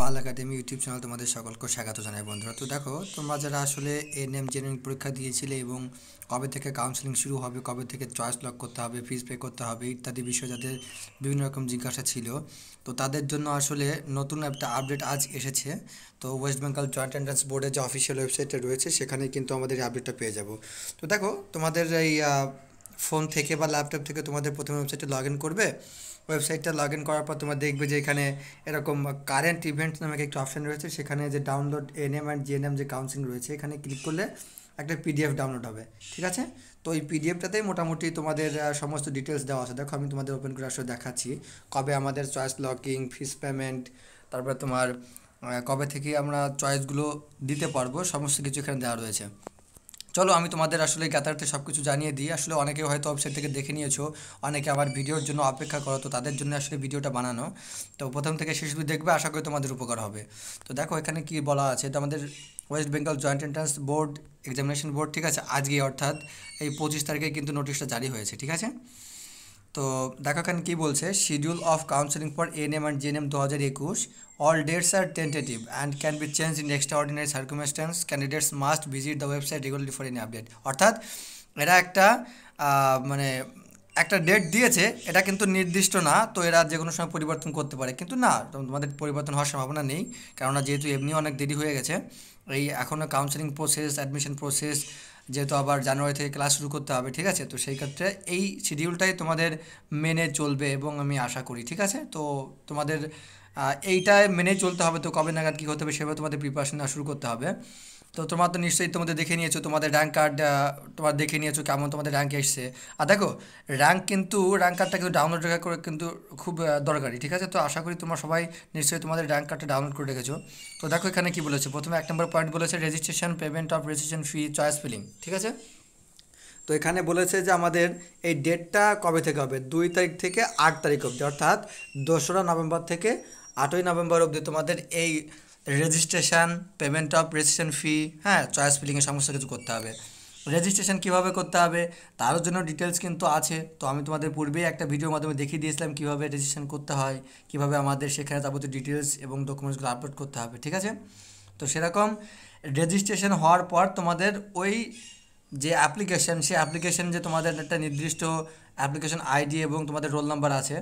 পাল academy YouTube channel তোমাদের সকলকে স্বাগত জানাই বন্ধুরা তো দেখো তোমরা যারা আসলে এন এম জেনারেল পরীক্ষা দিয়েছিলে এবং কবে থেকে কাউন্সেলিং শুরু হবে কবে থেকে চয়েস লক করতে হবে ফিজ পে করতে হবে ইত্যাদি বিষয়ে যাদের বিভিন্ন রকম জিজ্ঞাসা ছিল তো তাদের জন্য আসলে নতুন একটা আপডেট আজ এসেছে তো ওয়েস্ট বেঙ্গল জয়েন্ট এন্ট্রান্স বোর্ডের যে অফিসিয়াল ওয়েবসাইটটা রয়েছে সেখানে কিন্তু আমাদের এই আপডেটটা পেয়ে যাব তো দেখো তোমাদের এই ফোন থেকে বা ল্যাপটপ থেকে তোমাদের প্রথমে ওয়েবসাইটে লগ করবে ওয়েবসাইটটা লগ ইন করার পর তোমরা দেখবে যে এখানে এরকম কারেন্ট ইভেন্টস নামে একটা অপশান রয়েছে সেখানে যে ডাউনলোড এনএম অ্যান্ড জিএনএম যে কাউন্সিলিং রয়েছে এখানে ক্লিক করলে একটা পিডিএফ ডাউনলোড হবে ঠিক আছে তো এই পিডিএফটাতেই মোটামুটি তোমাদের সমস্ত ডিটেলস দেওয়া আছে দেখো আমি তোমাদের ওপেন করে আসলে দেখাচ্ছি কবে আমাদের চয়েস লকিং ফিস পেমেন্ট তারপরে তোমার কবে থেকে আমরা চয়েসগুলো দিতে পারবো সমস্ত কিছু এখানে দেওয়া রয়েছে চলো আমি তোমাদের আসলে গ্যাথার্থে সব কিছু জানিয়ে দিই আসলে অনেকে হয়তো ওয়েবসাইট থেকে দেখে নিয়েছো অনেকে আবার ভিডিওর জন্য অপেক্ষা করো তো তাদের জন্য আসলে ভিডিওটা বানানো তো প্রথম থেকে শেষ অবধি দেখবে আশা করি তোমাদের উপকার হবে তো দেখো এখানে কি বলা আছে তো আমাদের West Bengal joint entrance board examination board ঠিক আছে আজকে অর্থাৎ এই পঁচিশ তারিখে কিন্তু নোটিশটা জারি হয়েছে ঠিক আছে তো দেখা খান কী বলছে schedule of counselling for N M and M দু হাজার একুশ all dates are tentative and can be change in extraordinary circumstances candidates must visit the website regularly for any update অর্থাৎ এরা একটা মানে একটা ডেট দিয়েছে এটা কিন্তু নির্দিষ্ট না তো এরা যে কোনো সময় পরিবর্তন করতে পারে কিন্তু না তোমাদের পরিবর্তন হওয়ার সম্ভাবনা নেই কেননা যেহেতু এমনি অনেক দেরি হয়ে গেছে এই এখনও কাউন্সেলিং প্রসেস অ্যাডমিশন প্রসেস যেহেতু আবার জানুয়ারি থেকে ক্লাস শুরু করতে হবে ঠিক আছে তো সেই ক্ষেত্রে এই শিডিউলটাই তোমাদের মেনে চলবে এবং আমি আশা করি ঠিক আছে তো তোমাদের এইটা মেনে চলতে হবে তো কবে নাগাদ কী করতে হবে সেভাবে তোমাদের প্রিপারেশন শুরু করতে হবে তো তোমার তো নিশ্চয়ই তোমাদের দেখে নিয়েছো তোমাদের র্যাঙ্ক কার্ড তোমার দেখে নিয়েছো কেমন তোমাদের র্যাঙ্ক এসছে আর দেখো র্যাঙ্ক কিন্তু র্যাঙ্ক কার্ডটা কিন্তু ডাউনলোড করে কিন্তু খুব দরকারি ঠিক আছে তো আশা করি তোমার সবাই নিশ্চয়ই তোমাদের র্যাঙ্ক কার্ডটা ডাউনলোড করে রেখেছো তো দেখো এখানে কী বলেছে প্রথমে এক নম্বর পয়েন্ট বলেছে registration payment of registration fee choice filling ঠিক আছে তো এখানে বলেছে যে আমাদের এই ডেটটা কবে থেকে হবে দুই তারিখ থেকে আট তারিখ অবধি অর্থাৎ দোসরা নভেম্বর থেকে আটই নভেম্বর অবধি তোমাদের এই registration payment of registration fee হ্যাঁ চয়েস ফিলিংয়ে সমস্ত কিছু করতে হবে রেজিস্ট্রেশন কিভাবে করতে হবে তার জন্য ডিটেলস কিন্তু আছে তো আমি তোমাদের পূর্বেই একটা ভিডিওর মাধ্যমে দেখিয়ে দিয়েছিলাম কিভাবে রেজিস্ট্রেশন করতে হয় কিভাবে আমাদের সেখানে যাবতীয় ডিটেলস এবং ডকুমেন্টসগুলো আপলোড করতে হবে ঠিক আছে তো সেরকম রেজিস্ট্রেশন হওয়ার পর তোমাদের ওই যে অ্যাপ্লিকেশন সে অ্যাপ্লিকেশান যে তোমাদের একটা নির্দিষ্ট অ্যাপ্লিকেশন আইডি এবং তোমাদের রোল নাম্বার আছে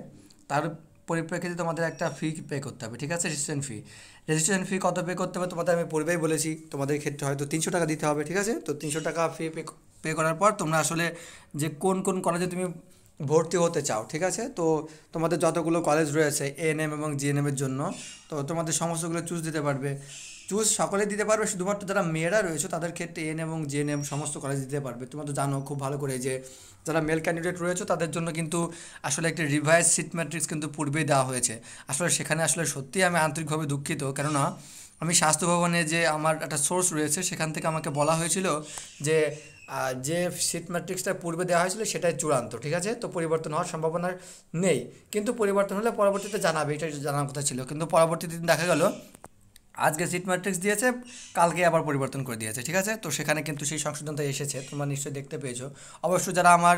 তার পরিপ্রেক্ষিতে তোমাদের একটা ফি পে করতে হবে ঠিক আছে রেজিস্ট্রেশন ফি রেজিস্ট্রেশন ফি কত পে করতে হবে তোমাদের আমি পূর্বেই বলেছি তোমাদের ক্ষেত্রে হয়তো তিনশো টাকা দিতে হবে ঠিক আছে তো তিনশো টাকা ফি পে পে করার পর তোমরা আসলে যে কোন কোন কলেজে তুমি ভর্তি হতে চাও ঠিক আছে তো তোমাদের যতগুলো কলেজ রয়েছে এএনএম এবং জিএনএমের জন্য তো তোমাদের সমস্তগুলো চুজ দিতে পারবে চুজ সকলে দিতে পারবে শুধুমাত্র যারা মেয়েরা রয়েছে তাদের ক্ষেত্রে এন এবং জে এন এম সমস্ত কলেজ দিতে পারবে তুমি তো জানো খুব ভালো করে যে যারা মেল ক্যান্ডিডেট রয়েছে তাদের জন্য কিন্তু আসলে একটি রিভাইজ সিট ম্যাট্রিক্স কিন্তু পূর্বেই দেওয়া হয়েছে আসলে সেখানে আসলে সত্যিই আমি আন্তরিকভাবে দুঃখিত কেননা আমি স্বাস্থ্য ভবনে যে আমার একটা সোর্স রয়েছে সেখান থেকে আমাকে বলা হয়েছিল যে যে সিট ম্যাট্রিক্সটা পূর্বে দেওয়া হয়েছিল সেটাই চূড়ান্ত ঠিক আছে তো পরিবর্তন হওয়ার সম্ভাবনা নেই কিন্তু পরিবর্তন হলে পরবর্তীতে জানাবে এটা জানার কথা ছিল কিন্তু পরবর্তীতে দেখা গেল আজকে সিট ম্যাট্রিক্স দিয়েছে কালকে আবার পরিবর্তন করে দিয়েছে ঠিক আছে তো সেখানে কিন্তু সেই সংশোধনটা এসেছে তোমরা নিশ্চয়ই দেখতে পেয়েছো অবশ্য যারা আমার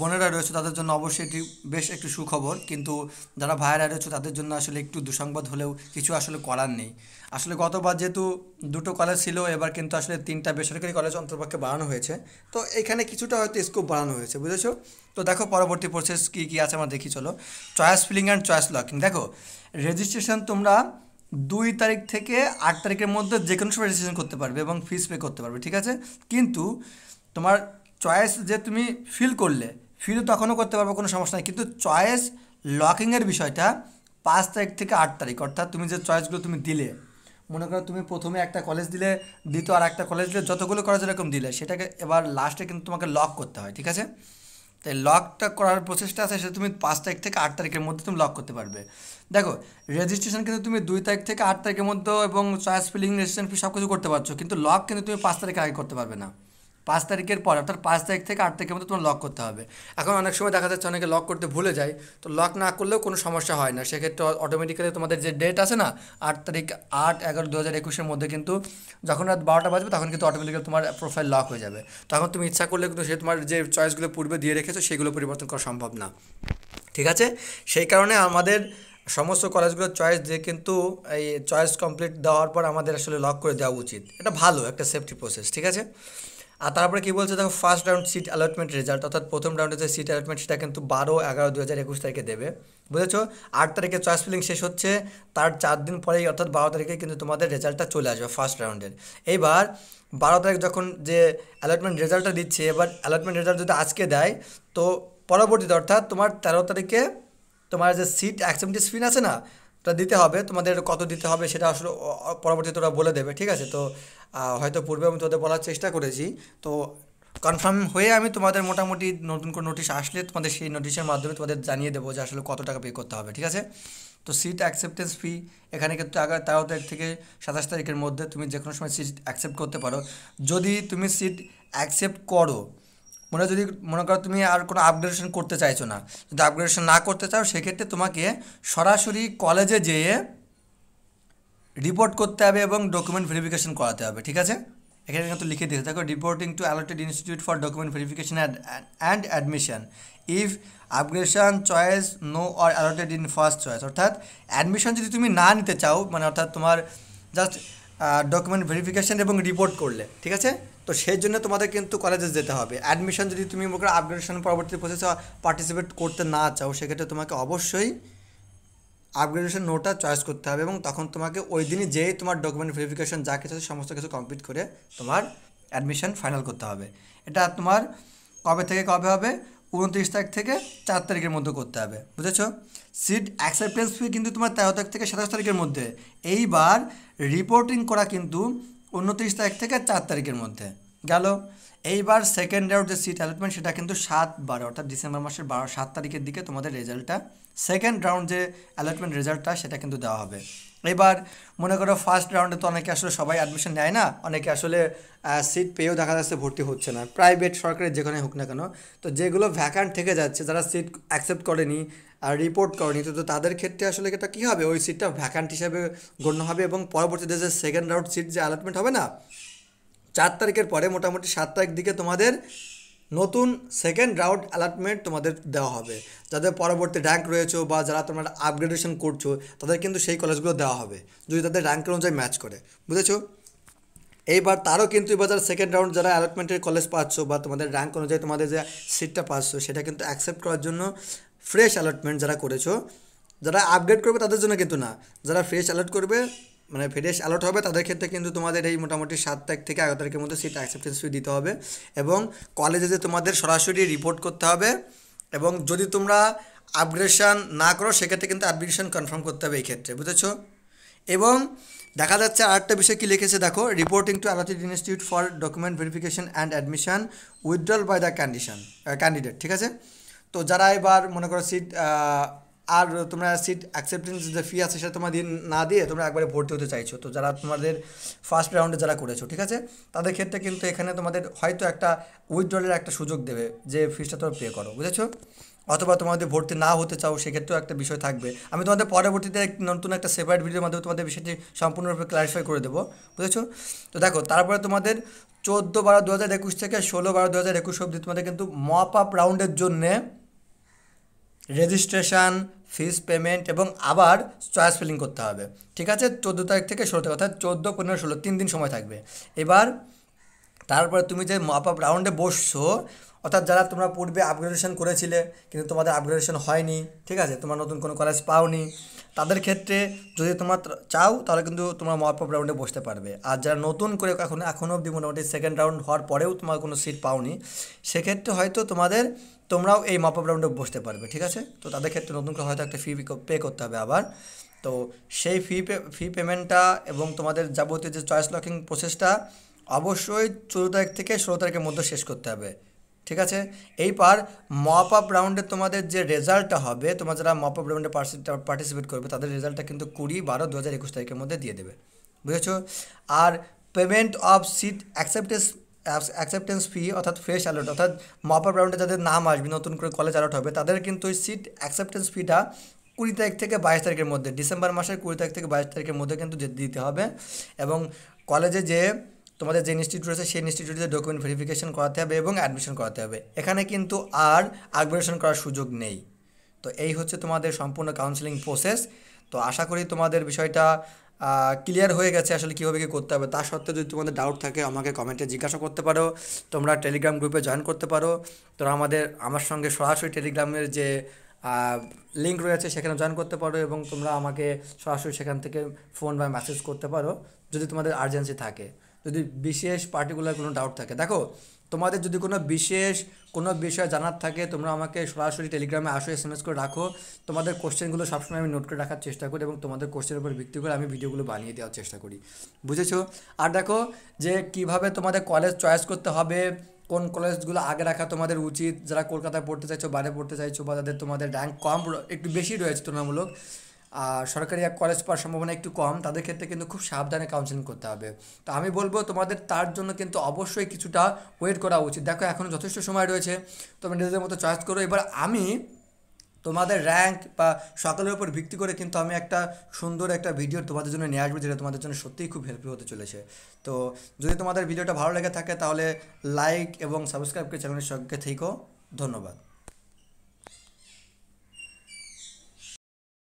বোনেরা রয়েছে তাদের জন্য অবশ্যই এটি বেশ একটু সুখবর কিন্তু যারা ভাইয়েরা রয়েছে তাদের জন্য আসলে একটু দুঃসংবাদ হলেও কিছু আসলে করার নেই আসলে গতবার যেহেতু দুটো কলেজ ছিল এবার কিন্তু আসলে তিনটা বেসরকারি কলেজ অন্তর্পক্ষে বাড়ানো হয়েছে তো এখানে কিছুটা হয়তো স্কোপ বাড়ানো হয়েছে বুঝেছো তো দেখো পরবর্তী প্রসেস কী কী আছে আমরা দেখি চলো choice filling and choice locking দেখো রেজিস্ট্রেশন তোমরা দুই তারিখ থেকে আট তারিখের মধ্যে যে কোনো সময় রেজিস্ট্রেশন করতে পারবে এবং ফিস পে করতে পারবে ঠিক আছে কিন্তু তোমার চয়েস যে তুমি ফিল করলে ফিল তখনও করতে পারবে কোনো সমস্যা নেই কিন্তু চয়েস লকিংয়ের বিষয়টা পাঁচ তারিখ থেকে আট তারিখ অর্থাৎ তুমি যে চয়েসগুলো তুমি দিলে মনে করো তুমি প্রথমে একটা কলেজ দিলে দ্বিতীয় আর একটা কলেজ দিলে যতগুলো কলেজ এরকম দিলে সেটাকে এবার লাস্টে কিন্তু তোমাকে লক করতে হয় ঠিক আছে তাই লকটা করার প্রসেসটা আছে সেটা তুমি পাঁচ তারিখ থেকে আট তারিখের মধ্যে তুমি লক করতে পারবে দেখো রেজিস্ট্রেশন কিন্তু তুমি দুই তারিখ থেকে আট তারিখের মধ্যে এবং চয়েস ফিলিং রেজিস্ট্রেশন ফি সব কিছু করতে পারছো কিন্তু লক কিন্তু তুমি পাঁচ তারিখের আগে করতে পারবে না পাঁচ তারিখের পর অর্থাৎ পাঁচ তারিখ থেকে আট তারিখের মধ্যে তোমার লক করতে হবে এখন অনেক সময় দেখা যাচ্ছে অনেকে লক করতে ভুলে যায় তো লক না করলেও কোনো সমস্যা হয় না সেক্ষেত্রে অটোমেটিক্যালি তোমাদের যে ডেট আছে না আট তারিখ আট এগারো দু হাজার একুশের মধ্যে কিন্তু যখন রাত বারোটা বাজবে তখন কিন্তু অটোমেটিক্যালি তোমার প্রোফাইল লক হয়ে যাবে তখন তুমি ইচ্ছা করলে কিন্তু সে তোমার যে চয়েসগুলো পূর্বে দিয়ে রেখেছো সেগুলো পরিবর্তন করা সম্ভব না ঠিক আছে সেই কারণে আমাদের সমস্ত কলেজগুলোর চয়েস দিয়ে কিন্তু এই চয়েস কমপ্লিট দেওয়ার পর আমাদের আসলে লক করে দেওয়া উচিত এটা ভালো একটা সেফটি প্রসেস ঠিক আছে আর তারপরে কী বলছে দেখো first round seat allotment result অর্থাৎ প্রথম রাউন্ডে যে সিট অ্যালটমেন্ট সেটা কিন্তু বারো এগারো দু হাজার একুশ তারিখে দেবে বুঝেছো আট তারিখে চয়েস ফিলিং শেষ হচ্ছে তার চার দিন পরেই অর্থাৎ বারো তারিখে কিন্তু তোমাদের রেজাল্টটা চলে আসবে ফার্স্ট রাউন্ডের এইবার বারো তারিখ যখন যে অ্যালটমেন্ট রেজাল্টটা দিচ্ছে এবার অ্যালটমেন্ট রেজাল্ট যদি আজকে দেয় তো পরবর্তীতে অর্থাৎ তোমার তেরো তারিখে তোমার যে সিট অ্যাকসেপ্টিস ফিন আছে না তা দিতে হবে তোমাদের কত দিতে হবে সেটা আসলে পরবর্তীতে ওরা বলে দেবে ঠিক আছে তো হয়তো পূর্বে আমি তোদের বলার চেষ্টা করেছি তো কনফার্ম হয়ে আমি তোমাদের মোটামুটি নতুন কোনো নোটিশ আসলে তোমাদের সেই নোটিশের মাধ্যমে তোমাদের জানিয়ে দেবো যে আসলে কত টাকা পে করতে হবে ঠিক আছে তো সিট অ্যাকসেপ্টেন্স ফি এখানে কিন্তু আগে তেরো তারিখ থেকে সাতাশ তারিখের মধ্যে তুমি যে কোনো সময় সিট অ্যাকসেপ্ট করতে পারো যদি তুমি সিট অ্যাকসেপ্ট করো মনে যদি মনে করো তুমি আর কোনো আপগ্রেডেশন করতে চাইছো না যদি আপগ্রেডেশন না করতে চাও সেক্ষেত্রে তোমাকে সরাসরি কলেজে যেয়ে রিপোর্ট করতে হবে এবং ডকুমেন্ট ভেরিফিকেশন করাতে হবে ঠিক আছে এখানে কিন্তু লিখে দিতে থাকো reporting to allotted institute for document verification and admission if upgradation choice no or allotted in first choice অর্থাৎ অ্যাডমিশন যদি তুমি না নিতে চাও মানে অর্থাৎ তোমার জাস্ট ডকুমেন্ট ভেরিফিকেশান এবং রিপোর্ট করলে ঠিক আছে তো সেই জন্য তোমাদের কিন্তু কলেজে যেতে হবে অ্যাডমিশন যদি তুমি মনে করো আপগ্রেডেশন পরবর্তী প্রসেসে পার্টিসিপেট করতে না চাও সেক্ষেত্রে তোমাকে অবশ্যই আপগ্রেডেশন নোটটা চয়েস করতে হবে এবং তখন তোমাকে ওই দিনই যেই তোমার ডকুমেন্ট ভেরিফিকেশান যা কিছু সমস্ত কিছু কমপ্লিট করে তোমার অ্যাডমিশন ফাইনাল করতে হবে এটা তোমার কবে থেকে কবে হবে উনত্রিশ তারিখ থেকে চার তারিখের মধ্যে করতে হবে বুঝেছ সিট অ্যাকসেপ্টেন্স ফি কিন্তু তোমার তেরো তারিখ থেকে সাতাশ তারিখের মধ্যে এইবার রিপোর্টিং করা কিন্তু উনত্রিশ তারিখ থেকে চার তারিখের মধ্যে গেল এইবার সেকেন্ড ইয়ার যে সিট অ্যালটমেন্ট সেটা কিন্তু সাত বারো অর্থাৎ ডিসেম্বর মাসের বারো সাত তারিখের দিকে তোমাদের রেজাল্টটা সেকেন্ড রাউন্ড যে অ্যালটমেন্ট রেজাল্টটা সেটা কিন্তু দেওয়া হবে এবার মনে করো ফার্স্ট রাউন্ডে তো অনেকে আসলে সবাই অ্যাডমিশন নেয় না অনেকে আসলে সিট পেয়েও দেখা যাচ্ছে ভর্তি হচ্ছে না প্রাইভেট সরকারের যেখানে হোক না কেন তো যেগুলো ভ্যাকান্ট থেকে যাচ্ছে যারা সিট অ্যাকসেপ্ট করেনি আর রিপোর্ট করেনি তো তাদের ক্ষেত্রে আসলে এটা কী হবে ওই সিটটা ভ্যাকান্ট হিসাবে গণ্য হবে এবং পরবর্তীতে যে সেকেন্ড রাউন্ড সিট যে অ্যালটমেন্ট হবে না চার তারিখের পরে মোটামুটি সাত তারিখ দিকে তোমাদের নতুন সেকেন্ড রাউন্ড অ্যালটমেন্ট তোমাদের দেওয়া হবে যাদের পরবর্তী র্যাঙ্ক রয়েছে বা যারা তোমরা আপগ্রেডেশন করছো তাদের কিন্তু সেই কলেজগুলো দেওয়া হবে যদি তাদের র্যাঙ্কের অনুযায়ী ম্যাচ করে বুঝেছো এইবার তারও কিন্তু এবার যারা সেকেন্ড রাউন্ড যারা অ্যালটমেন্টের কলেজ পাচ্ছ বা তোমাদের র্যাঙ্ক অনুযায়ী তোমাদের যে সিটটা পাচ্ছ সেটা কিন্তু অ্যাকসেপ্ট করার জন্য ফ্রেশ অ্যালটমেন্ট যারা করেছো যারা আপগ্রেড করবে তাদের জন্য কিন্তু না যারা ফ্রেশ অ্যালার্ট করবে মানে ফ্রেশ অ্যালার্ট হবে তাদের ক্ষেত্রে কিন্তু তোমাদের এই মোটামুটি সাত তারিখ থেকে এগারো তারিখের মধ্যে সিট অ্যাকসেপ্টেন্স ফি দিতে হবে এবং কলেজে যে তোমাদের সরাসরি রিপোর্ট করতে হবে এবং যদি তোমরা আপগ্রেশন না করো সেক্ষেত্রে কিন্তু অ্যাডমিশন কনফার্ম করতে হবে এই ক্ষেত্রে বুঝেছো এবং দেখা যাচ্ছে আরেকটা বিষয় কি লিখেছে দেখো reporting to allotted institute for document verification and admission withdrawal by the condition candidate ঠিক আছে তো যারা এবার মনে করো সিট আর তোমরা সিট অ্যাকসেপ্টেন্স যে ফি আছে সেটা তোমার না দিয়ে তোমরা একবারে ভর্তি হতে চাইছো তো যারা তোমাদের ফার্স্ট রাউন্ডে যারা করেছো ঠিক আছে তাদের ক্ষেত্রে কিন্তু এখানে তোমাদের হয়তো একটা উইথড্রলের একটা সুযোগ দেবে যে ফিসটা তোমরা পে করো বুঝেছো অথবা তোমাদের ভর্তি না হতে চাও সেক্ষেত্রেও একটা বিষয় থাকবে আমি তোমাদের পরবর্তীতে নতুন একটা সেপারেট ভিডিওর মাধ্যমে তোমাদের বিষয়টি সম্পূর্ণরূপে ক্লারিফাই করে দেবো বুঝেছো তো দেখো তারপরে তোমাদের চোদ্দো বারো দু হাজার একুশ থেকে ষোলো বারো দু হাজার একুশ অবধি তোমাদের কিন্তু মপ আপ রাউন্ডের জন্যে রেজিস্ট্রেশন ফিস পেমেন্ট এবং আবার চয়েস ফিলিং করতে হবে ঠিক আছে চোদ্দো তারিখ থেকে ষোলো তারিখ অর্থাৎ চোদ্দো পনেরো ষোলো তিন দিন সময় থাকবে এবার তারপরে তুমি যে মপ আপ রাউন্ডে বসছো অর্থাৎ যারা তোমরা পূর্বে আপগ্রেডেশন করেছিলে কিন্তু তোমাদের আপগ্রেডেশন হয়নি ঠিক আছে তোমরা নতুন কোনো কলেজ পাওনি তাদের ক্ষেত্রে যদি তোমার চাও তাহলে কিন্তু তোমার মপ আপ রাউন্ডে বসতে পারবে আর যারা নতুন করে এখন এখনও অবধি মোটামুটি সেকেন্ড রাউন্ড হওয়ার পরেও তোমার কোনো সিট পাওনি সেক্ষেত্রে হয়তো তোমাদের তোমরাও এই মপ আপ রাউন্ডে বসতে পারবে ঠিক আছে তো তাদের ক্ষেত্রে নতুন করে হয়তো একটা ফি পে করতে হবে আবার তো সেই ফি পে ফি পেমেন্টটা এবং তোমাদের যাবতীয় যে চয়েস লকিং প্রসেসটা অবশ্যই চোদ্দো তারিখ থেকে ষোলো তারিখের মধ্যে শেষ করতে হবে ঠিক আছে এইবার মপ আপ রাউন্ডে তোমাদের যে রেজাল্টটা হবে তোমার যারা মপ আপ রাউন্ডে পার্টিসিপেট করবে তাদের রেজাল্টটা কিন্তু কুড়ি বারো দু হাজার একুশ তারিখের মধ্যে দিয়ে দেবে বুঝেছো আর payment of seat acceptance acceptance fee অর্থাৎ ফ্রেশ অ্যালোট অর্থাৎ মপ আপ রাউন্ডে যাদের নাম আসবে নতুন করে কলেজ অ্যালোট হবে তাদের কিন্তু ওই সিট অ্যাকসেপ্টেন্স ফিটা কুড়ি তারিখ থেকে বাইশ তারিখের মধ্যে ডিসেম্বর মাসের কুড়ি তারিখ থেকে বাইশ তারিখের মধ্যে কিন্তু দিতে হবে এবং কলেজে যে তোমাদের যে ইনস্টিটিউট রয়েছে সেই ইনস্টিটিউটে ডকুমেন্ট ভেরিফিকেশন করাতে হবে এবং অ্যাডমিশন করাতে হবে এখানে কিন্তু আর আগ্রেশন করার সুযোগ নেই তো এই হচ্ছে তোমাদের সম্পূর্ণ কাউন্সেলিং প্রসেস তো আশা করি তোমাদের বিষয়টা ক্লিয়ার হয়ে গেছে আসলে কীভাবে কী করতে হবে তা সত্ত্বেও যদি তোমাদের ডাউট থাকে আমাকে কমেন্টে জিজ্ঞাসা করতে পারো তোমরা টেলিগ্রাম গ্রুপে জয়েন করতে পারো তোমরা আমাদের আমার সঙ্গে সরাসরি টেলিগ্রামের যে লিঙ্ক রয়েছে সেখানে জয়েন করতে পারো এবং তোমরা আমাকে সরাসরি সেখান থেকে ফোন বা মেসেজ করতে পারো যদি তোমাদের আর্জেন্সি থাকে যদি বিশেষ পার্টিকুলার কোনো ডাউট থাকে দেখো তোমাদের যদি কোনো বিশেষ কোনো বিষয় জানার থাকে তোমরা আমাকে সরাসরি টেলিগ্রামে আসো এস করে রাখো তোমাদের কোশ্চেনগুলো সবসময় আমি নোট করে রাখার চেষ্টা করি এবং তোমাদের কোশ্চেনের উপর ভিত্তি করে আমি ভিডিওগুলো বানিয়ে দেওয়ার চেষ্টা করি বুঝেছো আর দেখো যে কিভাবে তোমাদের কলেজ চয়েস করতে হবে কোন কলেজগুলো আগে রাখা তোমাদের উচিত যারা কলকাতায় পড়তে চাইছো বাইরে পড়তে চাইছো বা যাদের তোমাদের র্যাঙ্ক কম একটু বেশি রয়েছে তুলনামূলক সরকারি কলেজ পাওয়ার সম্ভাবনা একটু কম তাদের ক্ষেত্রে কিন্তু খুব সাবধানে কাউন্সিলিং করতে হবে তো আমি বলবো তোমাদের তার জন্য কিন্তু অবশ্যই কিছুটা ওয়েট করা উচিত দেখো এখনও যথেষ্ট সময় রয়েছে তুমি নিজেদের মতো চয়েস করো এবার আমি তোমাদের র্যাঙ্ক বা সকলের উপর ভিত্তি করে কিন্তু আমি একটা সুন্দর একটা ভিডিও তোমাদের জন্য নিয়ে আসবো যেটা তোমাদের জন্য সত্যিই খুব হেল্পফুল হতে চলেছে তো যদি তোমাদের ভিডিওটা ভালো লেগে থাকে তাহলে লাইক এবং সাবস্ক্রাইব করে চ্যানেলের সঙ্গে থেকো ধন্যবাদ